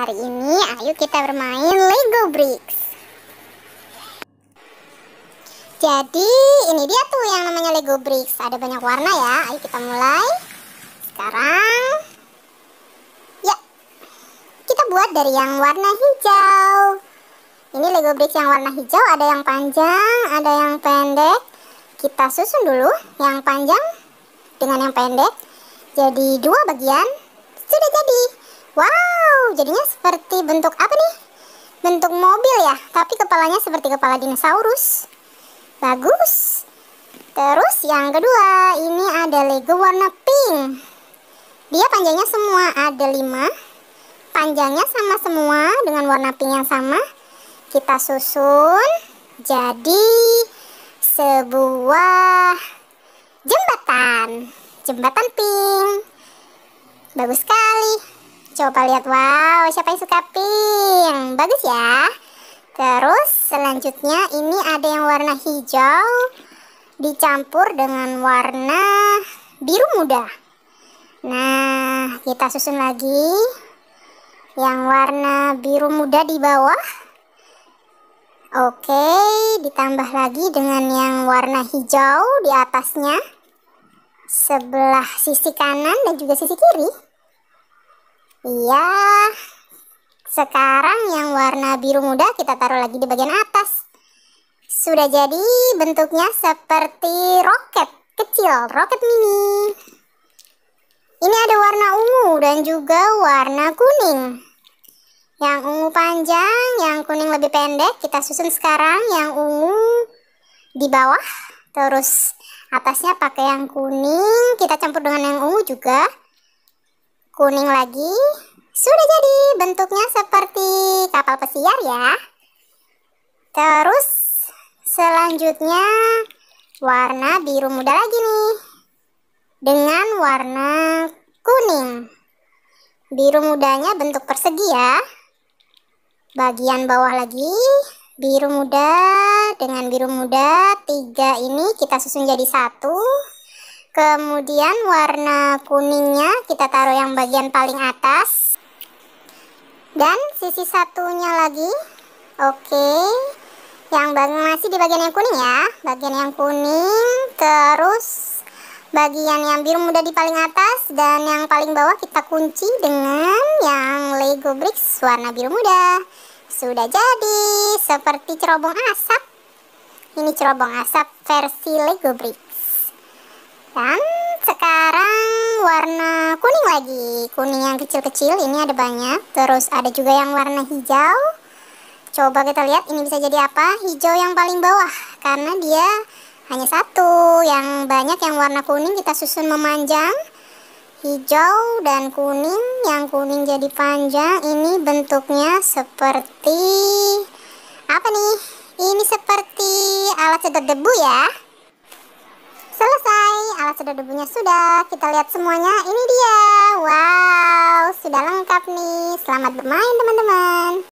hari ini ayo kita bermain Lego Bricks Jadi ini dia tuh yang namanya Lego Bricks Ada banyak warna ya Ayo kita mulai Sekarang Ya Kita buat dari yang warna hijau Ini Lego Bricks yang warna hijau Ada yang panjang Ada yang pendek Kita susun dulu Yang panjang Dengan yang pendek Jadi dua bagian Sudah jadi Wow, jadinya seperti bentuk apa nih? Bentuk mobil ya, tapi kepalanya seperti kepala dinosaurus. Bagus. Terus yang kedua, ini ada Lego warna pink. Dia panjangnya semua ada lima. Panjangnya sama semua dengan warna pink yang sama. Kita susun jadi sebuah jembatan. Jembatan pink. Bagus sekali. Coba lihat, wow, siapa yang suka pink? Bagus ya. Terus selanjutnya ini ada yang warna hijau dicampur dengan warna biru muda. Nah, kita susun lagi yang warna biru muda di bawah. Oke, ditambah lagi dengan yang warna hijau di atasnya sebelah sisi kanan dan juga sisi kiri. Iya. Sekarang yang warna biru muda kita taruh lagi di bagian atas. Sudah jadi bentuknya seperti roket kecil, roket mini. Ini ada warna ungu dan juga warna kuning. Yang ungu panjang, yang kuning lebih pendek, kita susun sekarang yang ungu di bawah. Terus atasnya pakai yang kuning, kita campur dengan yang ungu juga kuning lagi. Sudah jadi, bentuknya seperti kapal pesiar ya. Terus selanjutnya warna biru muda lagi nih. Dengan warna kuning. Biru mudanya bentuk persegi ya. Bagian bawah lagi biru muda dengan biru muda tiga ini kita susun jadi satu Kemudian warna kuningnya kita taruh yang bagian paling atas. Dan sisi satunya lagi. Oke. Yang masih di bagian yang kuning ya. Bagian yang kuning. Terus bagian yang biru muda di paling atas. Dan yang paling bawah kita kunci dengan yang Lego Bricks warna biru muda. Sudah jadi. Seperti cerobong asap. Ini cerobong asap versi Lego Bricks dan sekarang warna kuning lagi kuning yang kecil-kecil ini ada banyak terus ada juga yang warna hijau coba kita lihat ini bisa jadi apa hijau yang paling bawah karena dia hanya satu yang banyak yang warna kuning kita susun memanjang hijau dan kuning yang kuning jadi panjang ini bentuknya seperti apa nih ini seperti alat sedot debu ya alat sudah debunya sudah kita lihat semuanya ini dia wow sudah lengkap nih selamat bermain teman-teman